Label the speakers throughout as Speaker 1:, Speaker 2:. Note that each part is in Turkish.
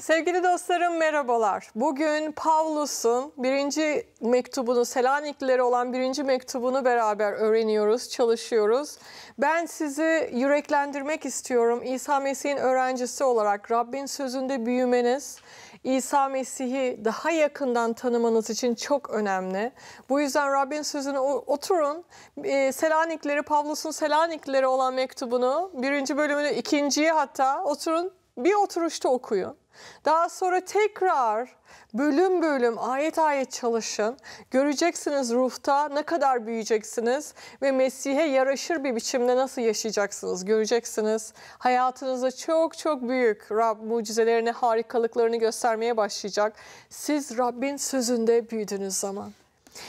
Speaker 1: Sevgili dostlarım merhabalar. Bugün Pavlus'un birinci mektubunu, Selaniklileri olan birinci mektubunu beraber öğreniyoruz, çalışıyoruz. Ben sizi yüreklendirmek istiyorum. İsa Mesih'in öğrencisi olarak Rabbin sözünde büyümeniz, İsa Mesih'i daha yakından tanımanız için çok önemli. Bu yüzden Rabbin sözüne oturun. Ee, Selaniklileri Pavlus'un Selaniklileri olan mektubunu, birinci bölümünü, ikinciyi hatta oturun bir oturuşta okuyun. Daha sonra tekrar bölüm bölüm ayet ayet çalışın. Göreceksiniz ruhta ne kadar büyüyeceksiniz ve Mesih'e yaraşır bir biçimde nasıl yaşayacaksınız göreceksiniz. Hayatınızda çok çok büyük Rab mucizelerini, harikalıklarını göstermeye başlayacak. Siz Rabbin sözünde büyüdüğünüz zaman.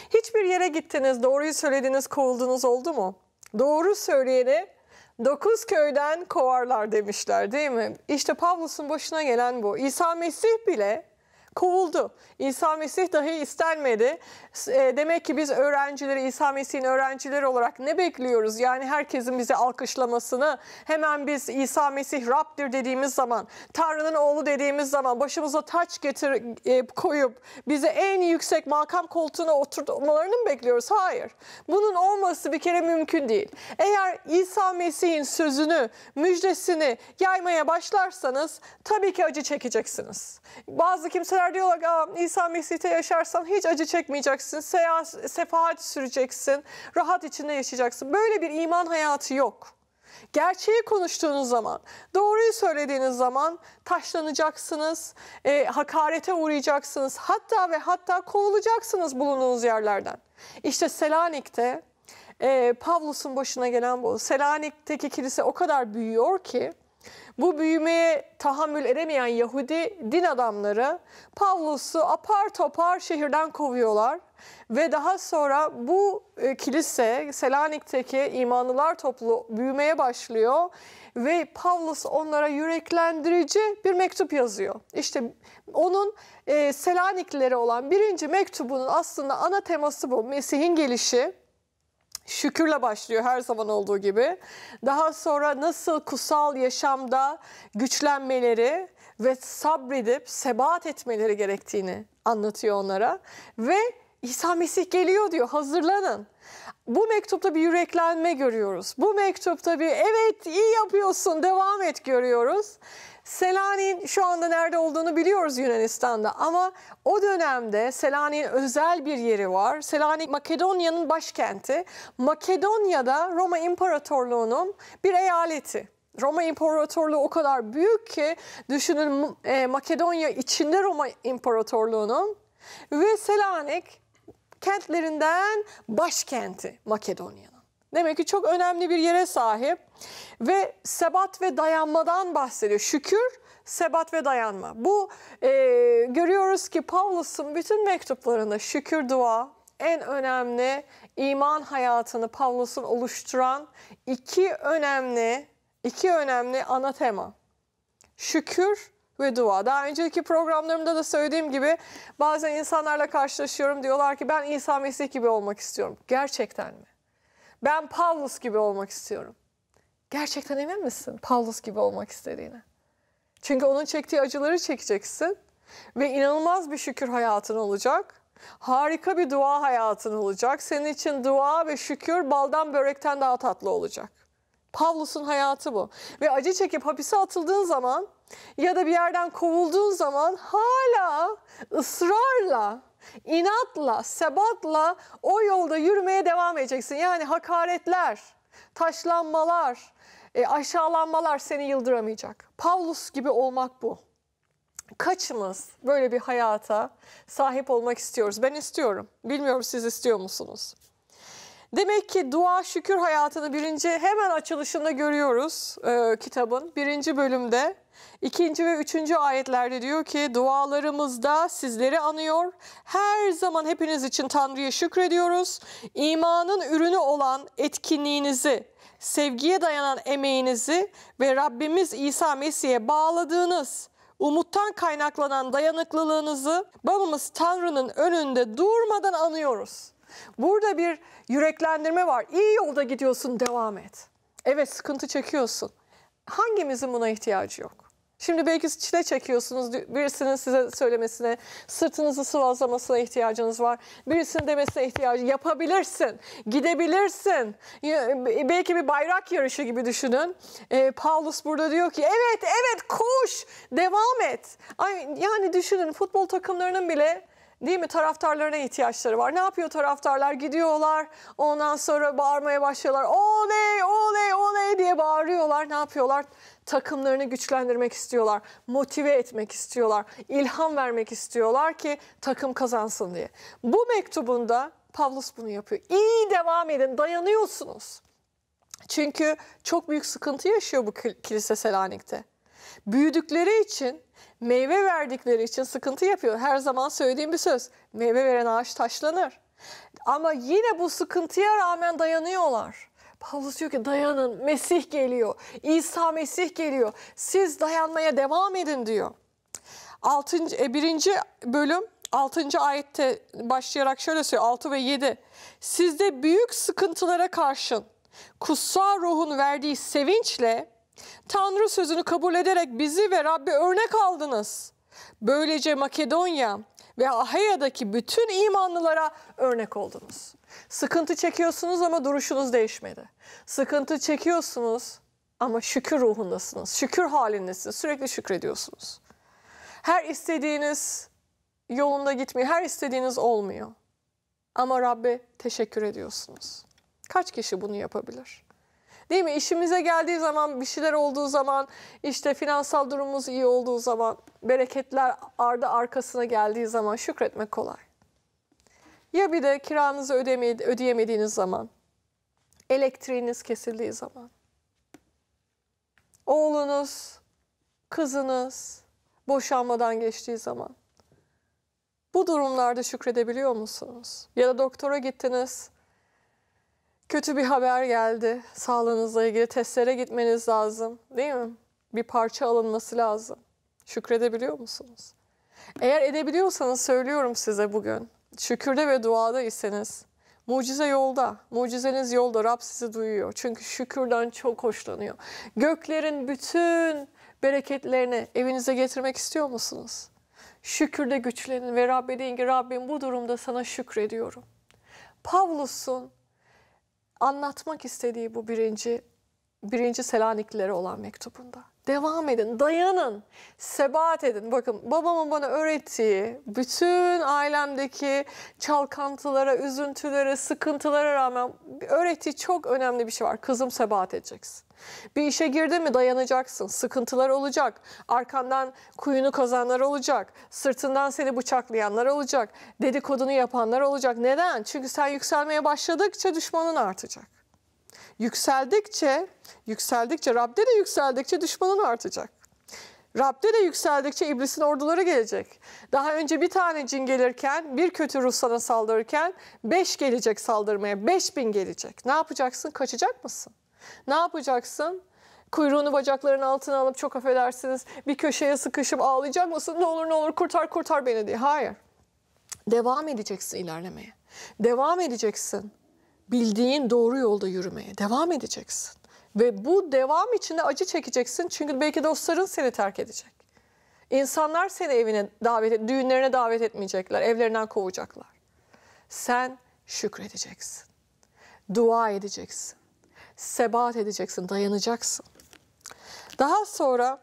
Speaker 1: Hiçbir yere gittiniz, doğruyu söylediniz, kovuldunuz oldu mu? Doğru söyleyene. Dokuz köyden kovarlar demişler değil mi? İşte Pavlus'un başına gelen bu. İsa Mesih bile kovuldu. İsa Mesih dahi istenmedi. E, demek ki biz öğrencileri, İsa Mesih'in öğrencileri olarak ne bekliyoruz? Yani herkesin bizi alkışlamasını, hemen biz İsa Mesih Rab'dir dediğimiz zaman, Tanrı'nın oğlu dediğimiz zaman başımıza taç getir e, koyup bize en yüksek makam koltuğuna oturtmalarını mı bekliyoruz? Hayır. Bunun olması bir kere mümkün değil. Eğer İsa Mesih'in sözünü, müjdesini yaymaya başlarsanız tabii ki acı çekeceksiniz. Bazı kimseler diyorlar ki İsa Mesih'te yaşarsan hiç acı çekmeyeceksin edeceksin, sefahat süreceksin, rahat içinde yaşayacaksın. Böyle bir iman hayatı yok. Gerçeği konuştuğunuz zaman, doğruyu söylediğiniz zaman taşlanacaksınız, e, hakarete uğrayacaksınız. Hatta ve hatta kovulacaksınız bulunduğunuz yerlerden. İşte Selanik'te e, Pavlus'un başına gelen bu. Selanik'teki kilise o kadar büyüyor ki bu büyümeye tahammül edemeyen Yahudi din adamları Pavlus'u apar topar şehirden kovuyorlar ve daha sonra bu e, kilise Selanik'teki imanlılar toplu büyümeye başlıyor ve Pavlus onlara yüreklendirici bir mektup yazıyor. İşte onun e, Selaniklilere olan birinci mektubunun aslında ana teması bu. Mesih'in gelişi şükürle başlıyor her zaman olduğu gibi. Daha sonra nasıl kutsal yaşamda güçlenmeleri ve sabredip sebat etmeleri gerektiğini anlatıyor onlara. Ve İsa Mesih geliyor diyor hazırlanın. Bu mektupta bir yüreklenme görüyoruz. Bu mektupta bir evet iyi yapıyorsun devam et görüyoruz. Selanik'in şu anda nerede olduğunu biliyoruz Yunanistan'da ama o dönemde Selanik'in özel bir yeri var. Selanik Makedonya'nın başkenti. Makedonya'da Roma İmparatorluğu'nun bir eyaleti. Roma İmparatorluğu o kadar büyük ki düşünün e, Makedonya içinde Roma İmparatorluğu'nun ve Selanik kentlerinden başkenti Makedonya'nın. Demek ki çok önemli bir yere sahip ve sebat ve dayanmadan bahsediyor. Şükür, sebat ve dayanma. Bu e, görüyoruz ki Pavlus'un bütün mektuplarında şükür dua en önemli iman hayatını Pavlus'un oluşturan iki önemli iki önemli ana tema. Şükür ve dua. Daha önceki programlarımda da söylediğim gibi bazen insanlarla karşılaşıyorum diyorlar ki ben İsa Mesih gibi olmak istiyorum. Gerçekten mi? Ben Paulus gibi olmak istiyorum. Gerçekten emin misin Paulus gibi olmak istediğine? Çünkü onun çektiği acıları çekeceksin ve inanılmaz bir şükür hayatın olacak. Harika bir dua hayatın olacak. Senin için dua ve şükür baldan börekten daha tatlı olacak. Pavlus'un hayatı bu. Ve acı çekip hapise atıldığın zaman ya da bir yerden kovulduğun zaman hala ısrarla inatla, sebatla o yolda yürümeye devam edeceksin. Yani hakaretler, taşlanmalar, e, aşağılanmalar seni yıldıramayacak. Pavlus gibi olmak bu. Kaçımız böyle bir hayata sahip olmak istiyoruz? Ben istiyorum. Bilmiyorum siz istiyor musunuz? Demek ki dua şükür hayatını birinci hemen açılışında görüyoruz e, kitabın. Birinci bölümde İkinci ve üçüncü ayetlerde diyor ki dualarımızda sizleri anıyor. Her zaman hepiniz için Tanrı'ya şükrediyoruz. İmanın ürünü olan etkinliğinizi, sevgiye dayanan emeğinizi ve Rabbimiz İsa Mesih'e bağladığınız umuttan kaynaklanan dayanıklılığınızı babamız Tanrı'nın önünde durmadan anıyoruz. Burada bir yüreklendirme var. İyi yolda gidiyorsun, devam et. Evet, sıkıntı çekiyorsun. Hangimizin buna ihtiyacı yok? Şimdi belki çile çekiyorsunuz. Birisinin size söylemesine, sırtınızı sıvazlamasına ihtiyacınız var. Birisinin demesine ihtiyacı yapabilirsin, gidebilirsin. Belki bir bayrak yarışı gibi düşünün. E, Paulus burada diyor ki evet evet koş, devam et. Ay, yani düşünün futbol takımlarının bile Değil mi? Taraftarlarına ihtiyaçları var. Ne yapıyor taraftarlar? Gidiyorlar. Ondan sonra bağırmaya başlıyorlar. Oley, oley, oley diye bağırıyorlar. Ne yapıyorlar? takımlarını güçlendirmek istiyorlar, motive etmek istiyorlar, ilham vermek istiyorlar ki takım kazansın diye. Bu mektubunda Pavlus bunu yapıyor. İyi devam edin, dayanıyorsunuz. Çünkü çok büyük sıkıntı yaşıyor bu kilise Selanik'te. Büyüdükleri için, meyve verdikleri için sıkıntı yapıyor. Her zaman söylediğim bir söz. Meyve veren ağaç taşlanır. Ama yine bu sıkıntıya rağmen dayanıyorlar. Pavlus diyor ki dayanın Mesih geliyor. İsa Mesih geliyor. Siz dayanmaya devam edin diyor. 6. 1. E, bölüm 6. ayette başlayarak şöyle söylüyor 6 ve 7. Sizde büyük sıkıntılara karşın kutsal ruhun verdiği sevinçle Tanrı sözünü kabul ederek bizi ve Rabbi örnek aldınız. Böylece Makedonya ve Ahaya'daki bütün imanlılara örnek oldunuz. Sıkıntı çekiyorsunuz ama duruşunuz değişmedi. Sıkıntı çekiyorsunuz ama şükür ruhundasınız. Şükür halindesiniz. Sürekli şükrediyorsunuz. Her istediğiniz yolunda gitmiyor. Her istediğiniz olmuyor. Ama Rabbe teşekkür ediyorsunuz. Kaç kişi bunu yapabilir? Değil mi? İşimize geldiği zaman, bir şeyler olduğu zaman, işte finansal durumumuz iyi olduğu zaman, bereketler ardı arkasına geldiği zaman şükretmek kolay. Ya bir de kiranızı ödeyemediğiniz zaman, elektriğiniz kesildiği zaman, oğlunuz, kızınız boşanmadan geçtiği zaman. Bu durumlarda şükredebiliyor musunuz? Ya da doktora gittiniz, kötü bir haber geldi, sağlığınızla ilgili testlere gitmeniz lazım değil mi? Bir parça alınması lazım. Şükredebiliyor musunuz? Eğer edebiliyorsanız söylüyorum size bugün. Şükürde ve duada iseniz, mucize yolda, mucizeniz yolda, Rab sizi duyuyor. Çünkü şükürden çok hoşlanıyor. Göklerin bütün bereketlerini evinize getirmek istiyor musunuz? Şükürde güçlenin ve Rabbe deyin ki Rabbim bu durumda sana şükrediyorum. Pavlus'un anlatmak istediği bu birinci, birinci Selaniklilere olan mektubunda. Devam edin, dayanın, sebat edin. Bakın babamın bana öğrettiği bütün ailemdeki çalkantılara, üzüntülere, sıkıntılara rağmen öğrettiği çok önemli bir şey var. Kızım sebat edeceksin. Bir işe girdin mi dayanacaksın. Sıkıntılar olacak. Arkandan kuyunu kazanlar olacak. Sırtından seni bıçaklayanlar olacak. Dedikodunu yapanlar olacak. Neden? Çünkü sen yükselmeye başladıkça düşmanın artacak. Yükseldikçe, yükseldikçe, Rab'de de yükseldikçe düşmanın artacak. Rab'de de yükseldikçe iblisin orduları gelecek. Daha önce bir tane cin gelirken, bir kötü ruh sana saldırırken beş gelecek saldırmaya, beş bin gelecek. Ne yapacaksın? Kaçacak mısın? Ne yapacaksın? Kuyruğunu bacakların altına alıp çok affedersiniz bir köşeye sıkışıp ağlayacak mısın? Ne olur ne olur kurtar kurtar beni diye. Hayır. Devam edeceksin ilerlemeye. Devam edeceksin bildiğin doğru yolda yürümeye devam edeceksin. Ve bu devam içinde acı çekeceksin çünkü belki dostların seni terk edecek. İnsanlar seni evine davet, düğünlerine davet etmeyecekler, evlerinden kovacaklar. Sen şükredeceksin, dua edeceksin, sebat edeceksin, dayanacaksın. Daha sonra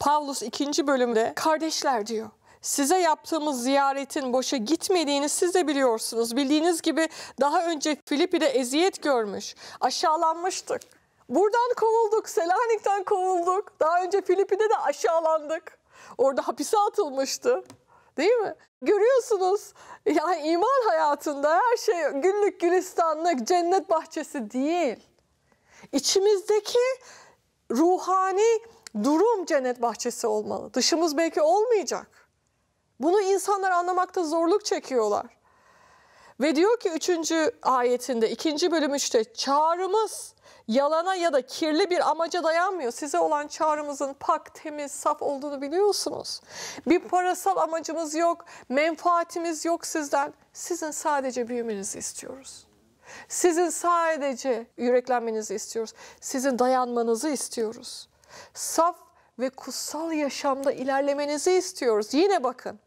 Speaker 1: Pavlus ikinci bölümde kardeşler diyor size yaptığımız ziyaretin boşa gitmediğini siz de biliyorsunuz. Bildiğiniz gibi daha önce Filipi'de eziyet görmüş, aşağılanmıştık. Buradan kovulduk, Selanik'ten kovulduk. Daha önce Filipi'de de aşağılandık. Orada hapise atılmıştı. Değil mi? Görüyorsunuz yani iman hayatında her şey günlük gülistanlık, cennet bahçesi değil. İçimizdeki ruhani durum cennet bahçesi olmalı. Dışımız belki olmayacak. Bunu insanlar anlamakta zorluk çekiyorlar. Ve diyor ki 3. ayetinde 2. bölüm 3'te çağrımız yalana ya da kirli bir amaca dayanmıyor. Size olan çağrımızın pak, temiz, saf olduğunu biliyorsunuz. Bir parasal amacımız yok, menfaatimiz yok sizden. Sizin sadece büyümenizi istiyoruz. Sizin sadece yüreklenmenizi istiyoruz. Sizin dayanmanızı istiyoruz. Saf ve kutsal yaşamda ilerlemenizi istiyoruz. Yine bakın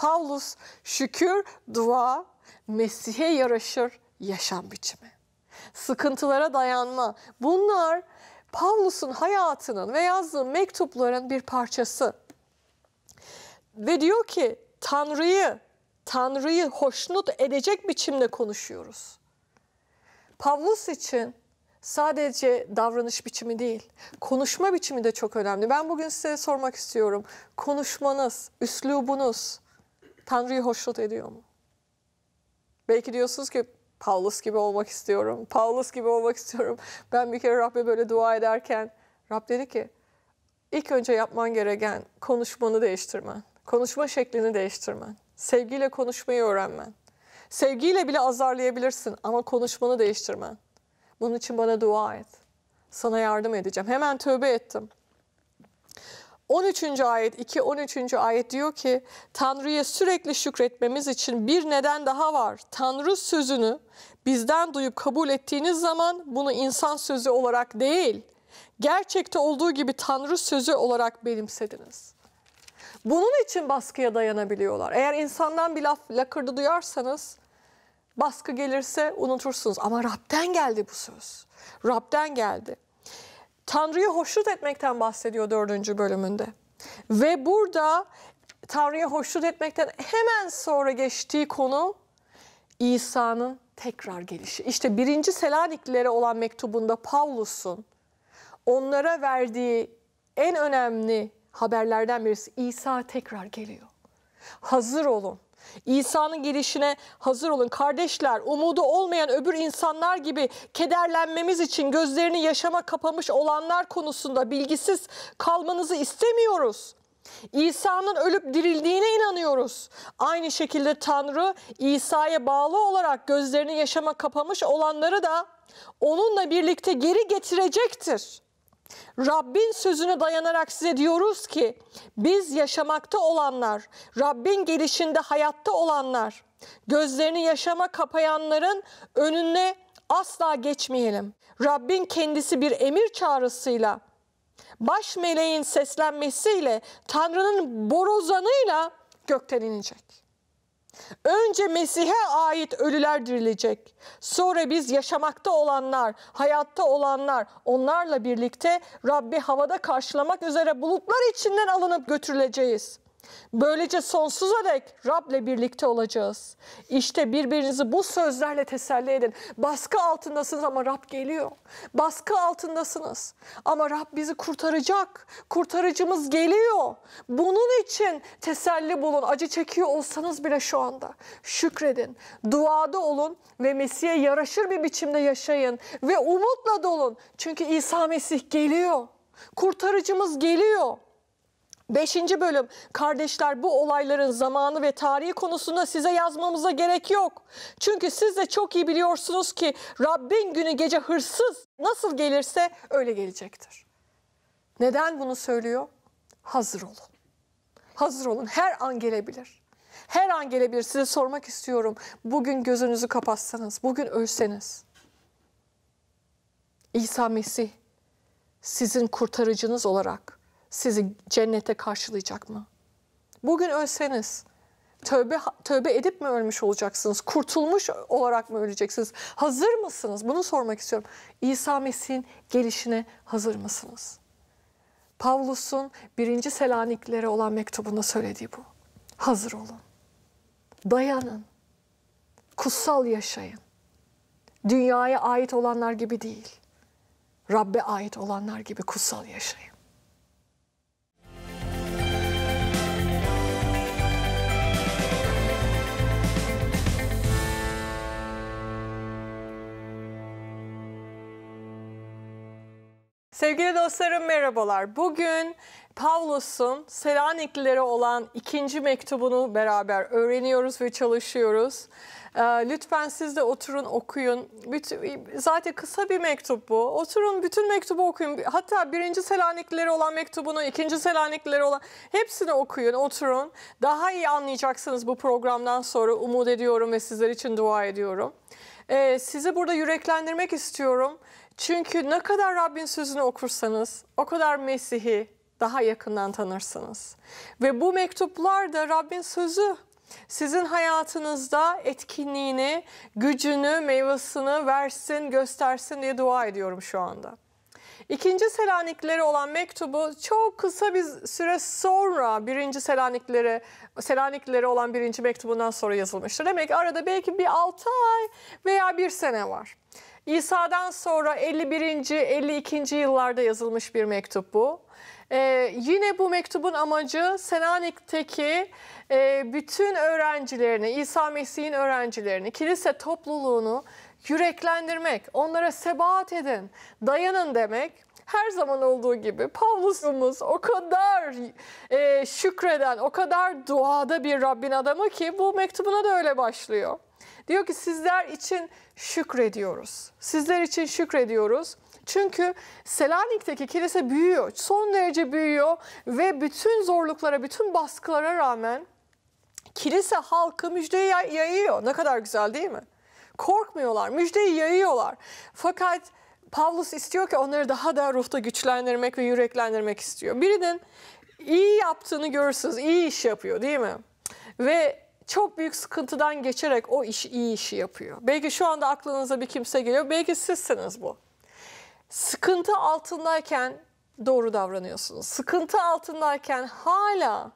Speaker 1: Paulus şükür, dua, Mesih'e yaraşır yaşam biçimi. Sıkıntılara dayanma. Bunlar Paulus'un hayatının ve yazdığı mektupların bir parçası. Ve diyor ki Tanrı'yı, Tanrı'yı hoşnut edecek biçimde konuşuyoruz. Pavlus için sadece davranış biçimi değil, konuşma biçimi de çok önemli. Ben bugün size sormak istiyorum. Konuşmanız, üslubunuz, Tanrı'yı hoşnut ediyor mu? Belki diyorsunuz ki Paulus gibi olmak istiyorum. Paulus gibi olmak istiyorum. Ben bir kere Rab'be böyle dua ederken Rab dedi ki ilk önce yapman gereken konuşmanı değiştirmen. Konuşma şeklini değiştirmen. Sevgiyle konuşmayı öğrenmen. Sevgiyle bile azarlayabilirsin ama konuşmanı değiştirmen. Bunun için bana dua et. Sana yardım edeceğim. Hemen tövbe ettim. 13. ayet 2 13. ayet diyor ki Tanrı'ya sürekli şükretmemiz için bir neden daha var. Tanrı sözünü bizden duyup kabul ettiğiniz zaman bunu insan sözü olarak değil, gerçekte olduğu gibi Tanrı sözü olarak benimsediniz. Bunun için baskıya dayanabiliyorlar. Eğer insandan bir laf lakırdı duyarsanız baskı gelirse unutursunuz ama Rab'den geldi bu söz. Rab'den geldi. Tanrı'yı hoşnut etmekten bahsediyor dördüncü bölümünde. Ve burada Tanrı'yı hoşnut etmekten hemen sonra geçtiği konu İsa'nın tekrar gelişi. İşte birinci Selaniklilere olan mektubunda Pavlus'un onlara verdiği en önemli haberlerden birisi İsa tekrar geliyor. Hazır olun. İsa'nın gelişine hazır olun. Kardeşler umudu olmayan öbür insanlar gibi kederlenmemiz için gözlerini yaşama kapamış olanlar konusunda bilgisiz kalmanızı istemiyoruz. İsa'nın ölüp dirildiğine inanıyoruz. Aynı şekilde Tanrı İsa'ya bağlı olarak gözlerini yaşama kapamış olanları da onunla birlikte geri getirecektir. Rabbin sözüne dayanarak size diyoruz ki biz yaşamakta olanlar, Rabbin gelişinde hayatta olanlar, gözlerini yaşama kapayanların önüne asla geçmeyelim. Rabbin kendisi bir emir çağrısıyla, baş meleğin seslenmesiyle, Tanrı'nın borozanıyla gökten inecek. Önce Mesih'e ait ölüler dirilecek. Sonra biz yaşamakta olanlar, hayatta olanlar onlarla birlikte Rabbi havada karşılamak üzere bulutlar içinden alınıp götürüleceğiz.'' Böylece sonsuza dek Rab'le birlikte olacağız. İşte birbirinizi bu sözlerle teselli edin. Baskı altındasınız ama Rab geliyor. Baskı altındasınız ama Rab bizi kurtaracak. Kurtarıcımız geliyor. Bunun için teselli bulun. Acı çekiyor olsanız bile şu anda. Şükredin. Duada olun ve Mesih'e yaraşır bir biçimde yaşayın. Ve umutla dolun. Çünkü İsa Mesih geliyor. Kurtarıcımız geliyor. Beşinci bölüm. Kardeşler bu olayların zamanı ve tarihi konusunda size yazmamıza gerek yok. Çünkü siz de çok iyi biliyorsunuz ki Rabbin günü gece hırsız nasıl gelirse öyle gelecektir. Neden bunu söylüyor? Hazır olun. Hazır olun. Her an gelebilir. Her an gelebilir. Size sormak istiyorum. Bugün gözünüzü kapatsanız, bugün ölseniz. İsa Mesih sizin kurtarıcınız olarak sizi cennete karşılayacak mı? Bugün ölseniz tövbe tövbe edip mi ölmüş olacaksınız? Kurtulmuş olarak mı öleceksiniz? Hazır mısınız? Bunu sormak istiyorum. İsa Mesih'in gelişine hazır mısınız? Pavlus'un birinci Selaniklilere olan mektubunda söylediği bu. Hazır olun. Dayanın. Kutsal yaşayın. Dünyaya ait olanlar gibi değil. Rabbe ait olanlar gibi kutsal yaşayın. Sevgili dostlarım merhabalar. Bugün Pavlos'un Selaniklilere olan ikinci mektubunu beraber öğreniyoruz ve çalışıyoruz. Ee, lütfen siz de oturun okuyun. Zaten kısa bir mektup bu. Oturun bütün mektubu okuyun. Hatta birinci Selaniklilere olan mektubunu, ikinci Selaniklilere olan hepsini okuyun, oturun. Daha iyi anlayacaksınız bu programdan sonra. Umut ediyorum ve sizler için dua ediyorum. Ee, sizi burada yüreklendirmek istiyorum. Çünkü ne kadar Rabbin sözünü okursanız o kadar Mesih'i daha yakından tanırsınız. Ve bu mektuplar da Rabbin sözü sizin hayatınızda etkinliğini, gücünü, meyvasını versin, göstersin diye dua ediyorum şu anda. İkinci Selaniklere olan mektubu çok kısa bir süre sonra birinci Selaniklere, Selaniklere olan birinci mektubundan sonra yazılmıştır. Demek arada belki bir 6 ay veya bir sene var. İsa'dan sonra 51. 52. yıllarda yazılmış bir mektup bu. Ee, yine bu mektubun amacı Selanik'teki e, bütün öğrencilerini, İsa Mesih'in öğrencilerini, kilise topluluğunu yüreklendirmek, onlara sebat edin, dayanın demek. Her zaman olduğu gibi Pavlus'umuz o kadar e, şükreden, o kadar duada bir Rabbin adamı ki bu mektubuna da öyle başlıyor. Diyor ki sizler için şükrediyoruz. Sizler için şükrediyoruz. Çünkü Selanik'teki kilise büyüyor. Son derece büyüyor ve bütün zorluklara, bütün baskılara rağmen kilise halkı müjdeyi yayıyor. Ne kadar güzel değil mi? Korkmuyorlar, müjdeyi yayıyorlar. Fakat Pavlus istiyor ki onları daha da ruhta güçlendirmek ve yüreklendirmek istiyor. Birinin iyi yaptığını görürsünüz, iyi iş yapıyor değil mi? Ve çok büyük sıkıntıdan geçerek o iş, iyi işi yapıyor. Belki şu anda aklınıza bir kimse geliyor. Belki sizsiniz bu. Sıkıntı altındayken doğru davranıyorsunuz. Sıkıntı altındayken hala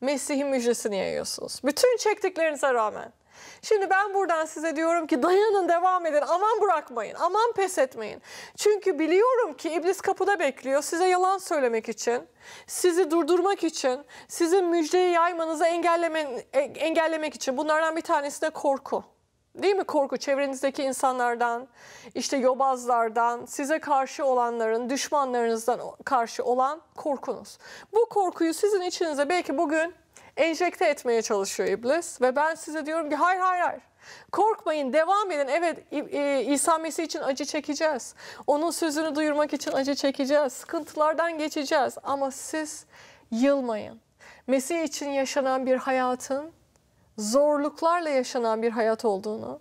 Speaker 1: Mesih'in müjdesini yayıyorsunuz. Bütün çektiklerinize rağmen. Şimdi ben buradan size diyorum ki dayanın devam edin aman bırakmayın aman pes etmeyin. Çünkü biliyorum ki iblis kapıda bekliyor size yalan söylemek için, sizi durdurmak için, sizin müjdeyi yaymanızı engellemen, e, engellemek için bunlardan bir tanesi de korku. Değil mi korku çevrenizdeki insanlardan, işte yobazlardan, size karşı olanların, düşmanlarınızdan karşı olan korkunuz. Bu korkuyu sizin içinize belki bugün enjekte etmeye çalışıyor iblis. Ve ben size diyorum ki hayır hayır hayır. Korkmayın, devam edin. Evet, e, İsa Mesih için acı çekeceğiz. Onun sözünü duyurmak için acı çekeceğiz. Sıkıntılardan geçeceğiz ama siz yılmayın. Mesih için yaşanan bir hayatın zorluklarla yaşanan bir hayat olduğunu,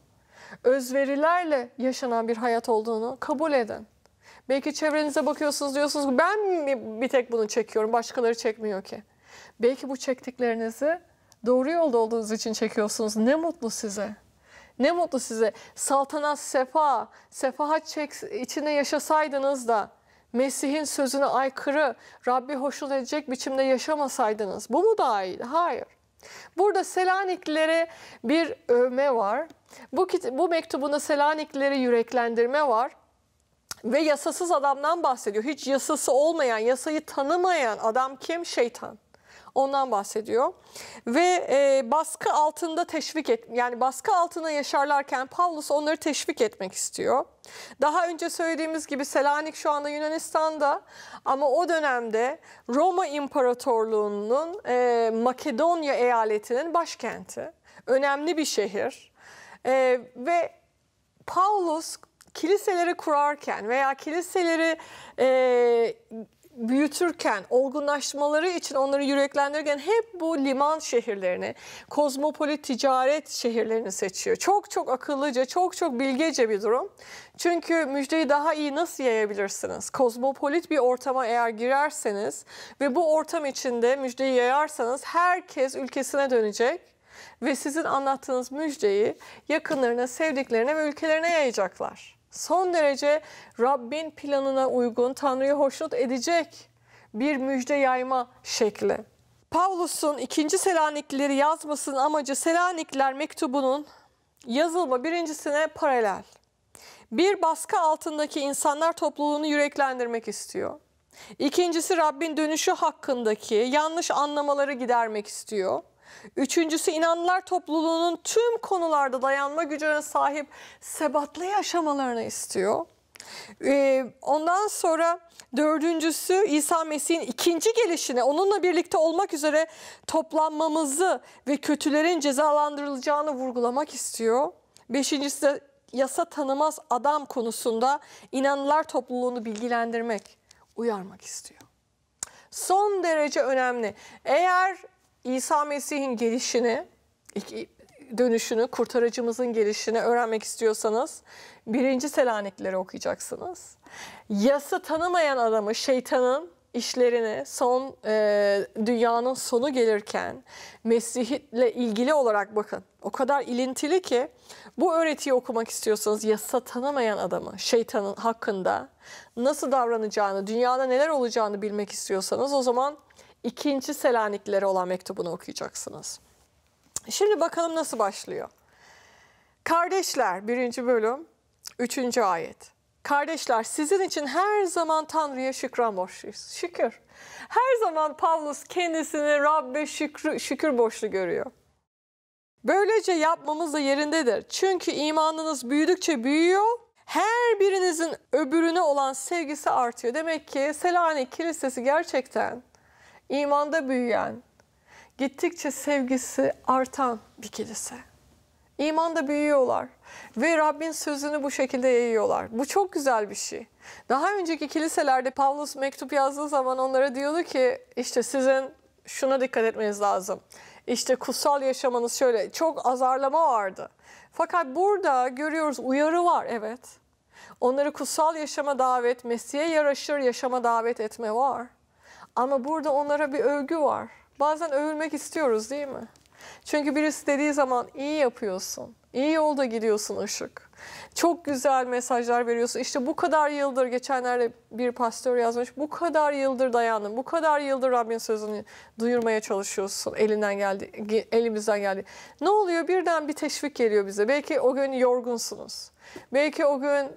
Speaker 1: özverilerle yaşanan bir hayat olduğunu kabul edin. Belki çevrenize bakıyorsunuz diyorsunuz ben mi bir tek bunu çekiyorum başkaları çekmiyor ki. Belki bu çektiklerinizi doğru yolda olduğunuz için çekiyorsunuz. Ne mutlu size. Ne mutlu size. Saltanat, sefa, sefahat çek, içinde yaşasaydınız da Mesih'in sözüne aykırı, Rabbi hoşnut edecek biçimde yaşamasaydınız. Bu mu daha iyi? Hayır. Burada Selaniklilere bir övme var. Bu, bu mektubunda Selaniklilere yüreklendirme var. Ve yasasız adamdan bahsediyor. Hiç yasası olmayan, yasayı tanımayan adam kim? Şeytan. Ondan bahsediyor. Ve e, baskı altında teşvik et yani baskı altında yaşarlarken Paulus onları teşvik etmek istiyor. Daha önce söylediğimiz gibi Selanik şu anda Yunanistan'da ama o dönemde Roma İmparatorluğu'nun e, Makedonya eyaletinin başkenti. Önemli bir şehir. E, ve Paulus kiliseleri kurarken veya kiliseleri e, büyütürken, olgunlaşmaları için onları yüreklendirirken hep bu liman şehirlerini, kozmopolit ticaret şehirlerini seçiyor. Çok çok akıllıca, çok çok bilgece bir durum. Çünkü müjdeyi daha iyi nasıl yayabilirsiniz? Kozmopolit bir ortama eğer girerseniz ve bu ortam içinde müjdeyi yayarsanız herkes ülkesine dönecek ve sizin anlattığınız müjdeyi yakınlarına, sevdiklerine ve ülkelerine yayacaklar son derece Rabbin planına uygun, Tanrı'yı hoşnut edecek bir müjde yayma şekli. Pavlus'un ikinci Selaniklileri yazmasının amacı Selanikler mektubunun yazılma birincisine paralel. Bir baskı altındaki insanlar topluluğunu yüreklendirmek istiyor. İkincisi Rabbin dönüşü hakkındaki yanlış anlamaları gidermek istiyor. Üçüncüsü inanlar topluluğunun tüm konularda dayanma gücüne sahip sebatlı yaşamalarını istiyor. Ee, ondan sonra dördüncüsü İsa Mesih'in ikinci gelişini onunla birlikte olmak üzere toplanmamızı ve kötülerin cezalandırılacağını vurgulamak istiyor. Beşincisi de yasa tanımaz adam konusunda inanlar topluluğunu bilgilendirmek, uyarmak istiyor. Son derece önemli. Eğer İsa Mesih'in gelişini, dönüşünü, kurtarıcımızın gelişini öğrenmek istiyorsanız birinci Selanikleri okuyacaksınız. Yası tanımayan adamı, şeytanın işlerini son e, dünyanın sonu gelirken Mesih'le ilgili olarak bakın. O kadar ilintili ki bu öğretiyi okumak istiyorsanız yasa tanımayan adamı şeytanın hakkında nasıl davranacağını, dünyada neler olacağını bilmek istiyorsanız o zaman ikinci Selaniklilere olan mektubunu okuyacaksınız. Şimdi bakalım nasıl başlıyor. Kardeşler birinci bölüm üçüncü ayet. Kardeşler sizin için her zaman Tanrı'ya şükran borçluyuz. Şükür. Her zaman Pavlus kendisini Rabbe şükrü, şükür borçlu görüyor. Böylece yapmamız da yerindedir. Çünkü imanınız büyüdükçe büyüyor. Her birinizin öbürüne olan sevgisi artıyor. Demek ki Selanik Kilisesi gerçekten imanda büyüyen, gittikçe sevgisi artan bir kilise. İmanda büyüyorlar ve Rabbin sözünü bu şekilde yayıyorlar. Bu çok güzel bir şey. Daha önceki kiliselerde Pavlus mektup yazdığı zaman onlara diyordu ki işte sizin şuna dikkat etmeniz lazım. İşte kutsal yaşamanız şöyle çok azarlama vardı. Fakat burada görüyoruz uyarı var evet. Onları kutsal yaşama davet, Mesih'e yaraşır yaşama davet etme var. Ama burada onlara bir övgü var. Bazen övülmek istiyoruz değil mi? Çünkü birisi dediği zaman iyi yapıyorsun, iyi yolda gidiyorsun ışık. Çok güzel mesajlar veriyorsun. İşte bu kadar yıldır geçenlerde bir pastör yazmış. Bu kadar yıldır dayandın. Bu kadar yıldır Rabbin sözünü duyurmaya çalışıyorsun. Elinden geldi, elimizden geldi. Ne oluyor? Birden bir teşvik geliyor bize. Belki o gün yorgunsunuz. Belki o gün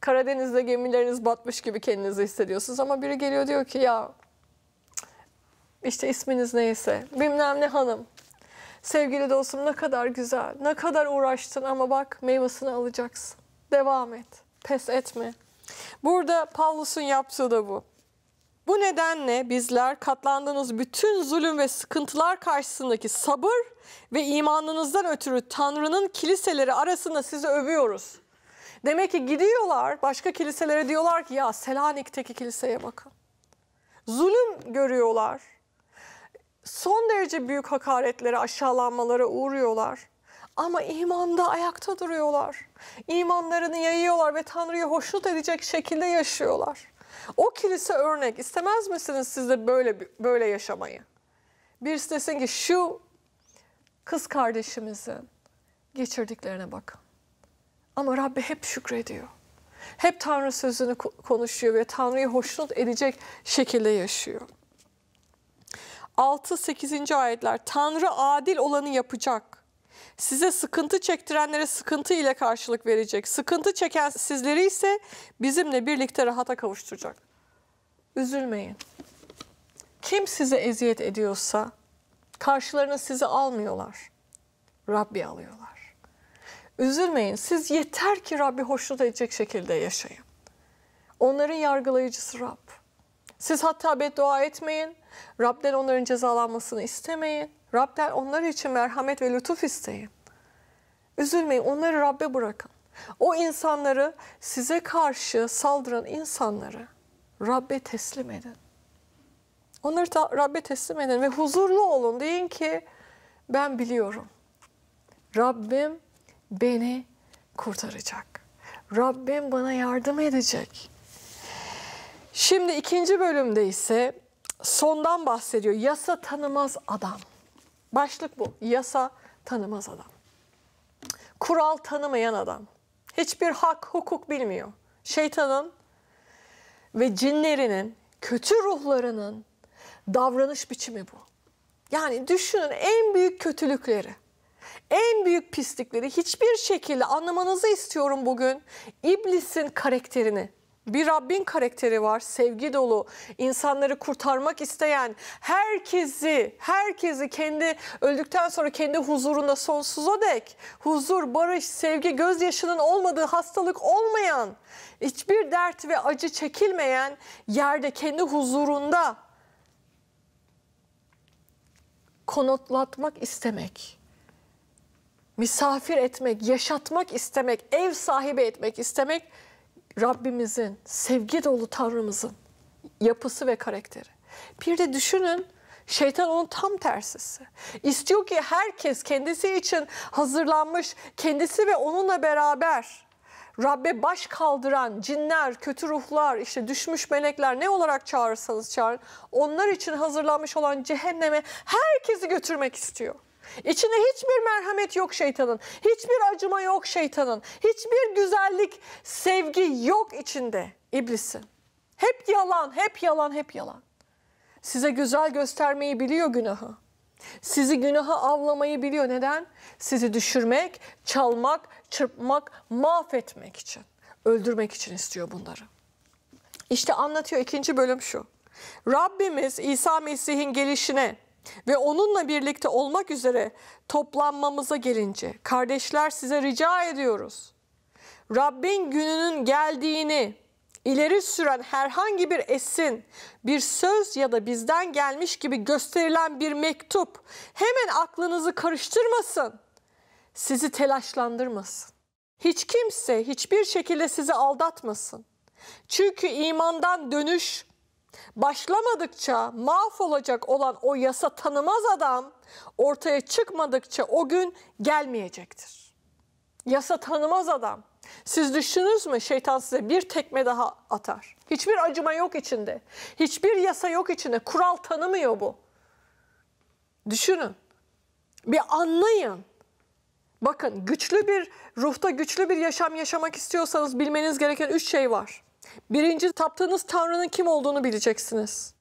Speaker 1: Karadeniz'de gemileriniz batmış gibi kendinizi hissediyorsunuz ama biri geliyor diyor ki ya işte isminiz neyse bilmem ne hanım. Sevgili dostum ne kadar güzel, ne kadar uğraştın ama bak meyvasını alacaksın. Devam et, pes etme. Burada Pavlus'un yaptığı da bu. Bu nedenle bizler katlandığınız bütün zulüm ve sıkıntılar karşısındaki sabır ve imanınızdan ötürü Tanrı'nın kiliseleri arasında sizi övüyoruz. Demek ki gidiyorlar başka kiliselere diyorlar ki ya Selanik'teki kiliseye bakın. Zulüm görüyorlar son derece büyük hakaretlere, aşağılanmalara uğruyorlar. Ama imanda ayakta duruyorlar. İmanlarını yayıyorlar ve Tanrı'yı hoşnut edecek şekilde yaşıyorlar. O kilise örnek. İstemez misiniz siz de böyle böyle yaşamayı? Birisi desin ki şu kız kardeşimizin geçirdiklerine bak. Ama Rabbi hep şükrediyor. Hep Tanrı sözünü konuşuyor ve Tanrı'yı hoşnut edecek şekilde yaşıyor. 6-8. ayetler Tanrı adil olanı yapacak. Size sıkıntı çektirenlere sıkıntı ile karşılık verecek. Sıkıntı çeken sizleri ise bizimle birlikte rahata kavuşturacak. Üzülmeyin. Kim size eziyet ediyorsa karşılarına sizi almıyorlar. Rabbi alıyorlar. Üzülmeyin. Siz yeter ki Rabbi hoşnut edecek şekilde yaşayın. Onların yargılayıcısı Rab. Siz hatta beddua etmeyin. Rabler onların cezalanmasını istemeyin. Rabler onlar için merhamet ve lütuf isteyin. Üzülmeyin, onları Rabbe bırakın. O insanları, size karşı saldıran insanları Rabbe teslim edin. Onları da Rabbe teslim edin ve huzurlu olun. Deyin ki ben biliyorum. Rabbim beni kurtaracak. Rabbim bana yardım edecek. Şimdi ikinci bölümde ise sondan bahsediyor. Yasa tanımaz adam. Başlık bu. Yasa tanımaz adam. Kural tanımayan adam. Hiçbir hak, hukuk bilmiyor. Şeytanın ve cinlerinin, kötü ruhlarının davranış biçimi bu. Yani düşünün en büyük kötülükleri, en büyük pislikleri hiçbir şekilde anlamanızı istiyorum bugün. İblisin karakterini, bir Rabbin karakteri var, sevgi dolu, insanları kurtarmak isteyen, herkesi, herkesi kendi öldükten sonra kendi huzurunda sonsuza dek, huzur, barış, sevgi, gözyaşının olmadığı hastalık olmayan, hiçbir dert ve acı çekilmeyen yerde kendi huzurunda konutlatmak istemek misafir etmek, yaşatmak istemek, ev sahibi etmek istemek Rabbimizin, sevgi dolu Tanrımızın yapısı ve karakteri. Bir de düşünün Şeytan onun tam tersisi. İstiyor ki herkes kendisi için hazırlanmış, kendisi ve onunla beraber Rabbe baş kaldıran cinler, kötü ruhlar, işte düşmüş melekler ne olarak çağırırsanız çağırın. Onlar için hazırlanmış olan cehenneme herkesi götürmek istiyor. İçine hiçbir merhamet yok şeytanın. Hiçbir acıma yok şeytanın. Hiçbir güzellik, sevgi yok içinde iblisin. Hep yalan, hep yalan, hep yalan. Size güzel göstermeyi biliyor günahı. Sizi günaha avlamayı biliyor. Neden? Sizi düşürmek, çalmak, çırpmak, mahvetmek için. Öldürmek için istiyor bunları. İşte anlatıyor ikinci bölüm şu. Rabbimiz İsa Mesih'in gelişine ve onunla birlikte olmak üzere toplanmamıza gelince kardeşler size rica ediyoruz. Rabbin gününün geldiğini ileri süren herhangi bir esin, bir söz ya da bizden gelmiş gibi gösterilen bir mektup hemen aklınızı karıştırmasın. Sizi telaşlandırmasın. Hiç kimse hiçbir şekilde sizi aldatmasın. Çünkü imandan dönüş başlamadıkça mahvolacak olan o yasa tanımaz adam ortaya çıkmadıkça o gün gelmeyecektir. Yasa tanımaz adam. Siz düşünürüz mü şeytan size bir tekme daha atar. Hiçbir acıma yok içinde. Hiçbir yasa yok içinde. Kural tanımıyor bu. Düşünün. Bir anlayın. Bakın güçlü bir ruhta güçlü bir yaşam yaşamak istiyorsanız bilmeniz gereken üç şey var. Birinci taptığınız Tanrı'nın kim olduğunu bileceksiniz.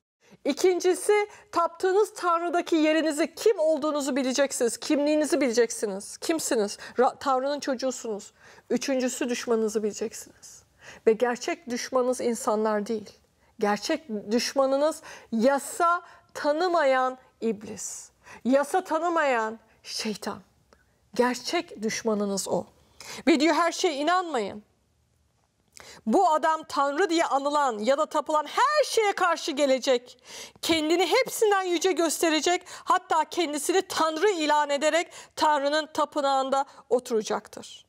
Speaker 1: İkincisi taptığınız Tanrı'daki yerinizi kim olduğunuzu bileceksiniz. Kimliğinizi bileceksiniz. Kimsiniz? Ra Tanrı'nın çocuğusunuz. Üçüncüsü düşmanınızı bileceksiniz. Ve gerçek düşmanınız insanlar değil. Gerçek düşmanınız yasa tanımayan iblis. Yasa tanımayan şeytan. Gerçek düşmanınız o. Video her şeye inanmayın. Bu adam tanrı diye anılan ya da tapılan her şeye karşı gelecek. Kendini hepsinden yüce gösterecek. Hatta kendisini tanrı ilan ederek tanrının tapınağında oturacaktır.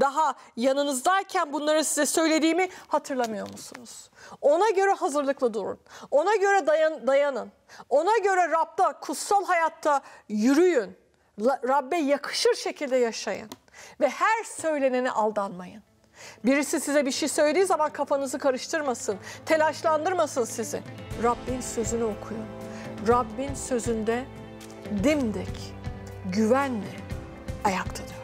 Speaker 1: Daha yanınızdayken bunları size söylediğimi hatırlamıyor musunuz? Ona göre hazırlıklı durun. Ona göre dayan, dayanın. Ona göre Rab'da, kutsal hayatta yürüyün. Rab'be yakışır şekilde yaşayın. Ve her söylenene aldanmayın. Birisi size bir şey söylediği zaman kafanızı karıştırmasın, telaşlandırmasın sizi. Rabbin sözünü okuyun. Rabbin sözünde dimdik, güvenle ayakta durun.